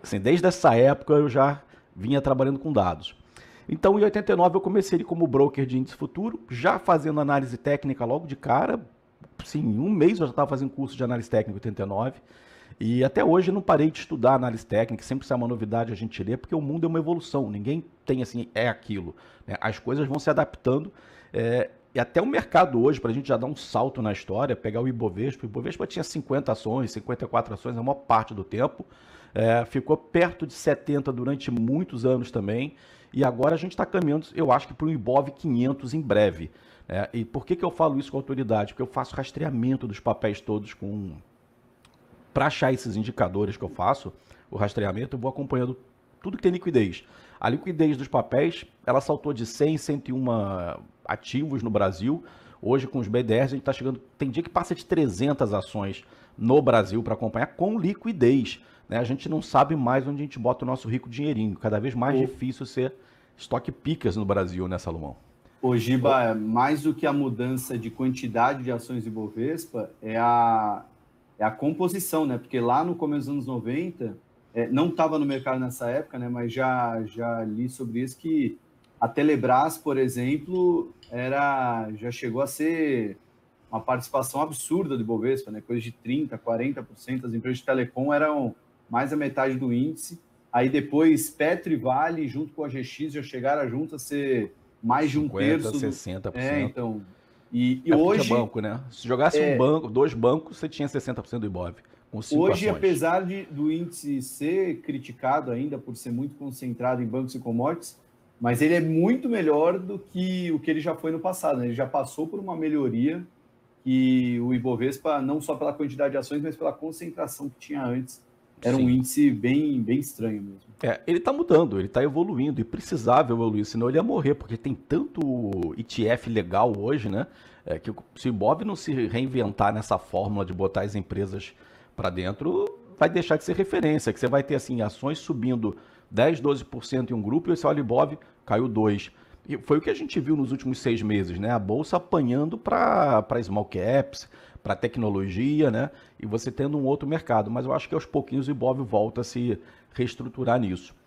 Assim, desde essa época eu já vinha trabalhando com dados. Então, em 89, eu comecei como broker de índice futuro, já fazendo análise técnica logo de cara. Sim, em um mês eu já estava fazendo curso de análise técnica em 89. E até hoje eu não parei de estudar análise técnica, sempre que sai uma novidade a gente lê, porque o mundo é uma evolução, ninguém tem assim, é aquilo. Né? As coisas vão se adaptando. É, e até o mercado hoje, para a gente já dar um salto na história, pegar o Ibovespa, o Ibovespa tinha 50 ações, 54 ações, a maior parte do tempo. É, ficou perto de 70 durante muitos anos também. E agora a gente está caminhando, eu acho que para o Ibov 500 em breve. É, e por que, que eu falo isso com autoridade? Porque eu faço rastreamento dos papéis todos com para achar esses indicadores que eu faço, o rastreamento, eu vou acompanhando tudo que tem liquidez. A liquidez dos papéis, ela saltou de 100, 101 ah, ativos no Brasil. Hoje, com os BDRs, a gente está chegando. Tem dia que passa de 300 ações no Brasil para acompanhar com liquidez. Né? A gente não sabe mais onde a gente bota o nosso rico dinheirinho. Cada vez mais o... difícil ser estoque pickers no Brasil, né, Salomão? Ô, Giba, é mais do que a mudança de quantidade de ações de Bovespa, é a, é a composição, né? Porque lá no começo dos anos 90, é, não estava no mercado nessa época, né? Mas já, já li sobre isso que a Telebrás, por exemplo, era já chegou a ser uma participação absurda do Bovespa, né? Coisa de 30, 40%, as empresas de telecom eram mais da metade do índice. Aí depois Petro e Vale, junto com a GX, já chegaram junto a ser mais de um 50, terço. 60%. Do... É, então, e, e é hoje. banco, né? Se jogasse é, um banco, dois bancos, você tinha 60% do Ibov. Hoje, ações. apesar de, do índice ser criticado ainda por ser muito concentrado em bancos e commodities, mas ele é muito melhor do que o que ele já foi no passado. Né? Ele já passou por uma melhoria e o Ibovespa, não só pela quantidade de ações, mas pela concentração que tinha antes, era Sim. um índice bem, bem estranho mesmo. É, ele está mudando, ele está evoluindo e precisava evoluir, senão ele ia morrer, porque tem tanto ETF legal hoje, né? É, que se o Bob não se reinventar nessa fórmula de botar as empresas para dentro, vai deixar de ser referência, que você vai ter assim ações subindo 10, 12% em um grupo e esse olha Bob caiu 2%. E foi o que a gente viu nos últimos seis meses, né? A bolsa apanhando para small caps, para tecnologia, né? E você tendo um outro mercado. Mas eu acho que aos pouquinhos o Ibov volta a se reestruturar nisso.